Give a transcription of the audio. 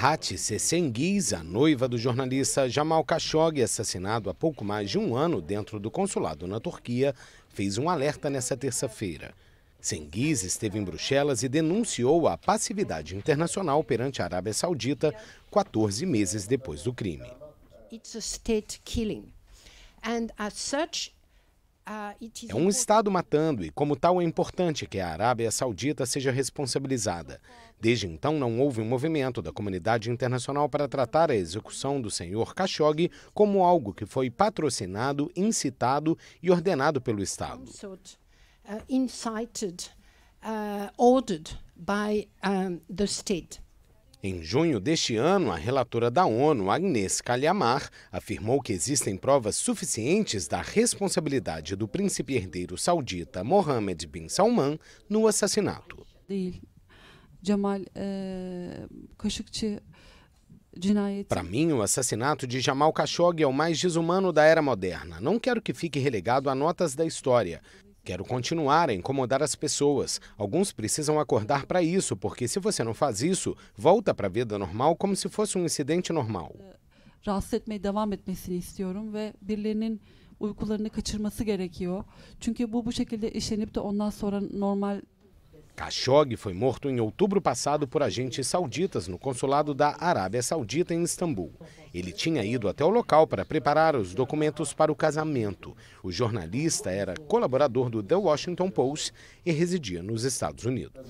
Hati Sengiz, a noiva do jornalista Jamal Khashoggi, assassinado há pouco mais de um ano dentro do consulado na Turquia, fez um alerta nesta terça-feira. Sengiz esteve em Bruxelas e denunciou a passividade internacional perante a Arábia Saudita 14 meses depois do crime. It's a state killing. And as such, é um Estado matando, e como tal é importante que a Arábia Saudita seja responsabilizada. Desde então, não houve um movimento da comunidade internacional para tratar a execução do senhor Khashoggi como algo que foi patrocinado, incitado e ordenado pelo Estado. Uh, incited, uh, ordered by the state. Em junho deste ano, a relatora da ONU, Agnes Calhamar, afirmou que existem provas suficientes da responsabilidade do príncipe herdeiro saudita Mohammed bin Salman no assassinato. Eh, Para mim, o assassinato de Jamal Khashoggi é o mais desumano da era moderna. Não quero que fique relegado a notas da história. Quero continuar a incomodar as pessoas. Alguns precisam acordar para isso, porque se você não faz isso, volta para a vida normal como se fosse um incidente normal. uykularını kaçırması gerekiyor. Çünkü bu bu şekilde işlenip de ondan sonra normal Khashoggi foi morto em outubro passado por agentes sauditas no consulado da Arábia Saudita em Istambul. Ele tinha ido até o local para preparar os documentos para o casamento. O jornalista era colaborador do The Washington Post e residia nos Estados Unidos.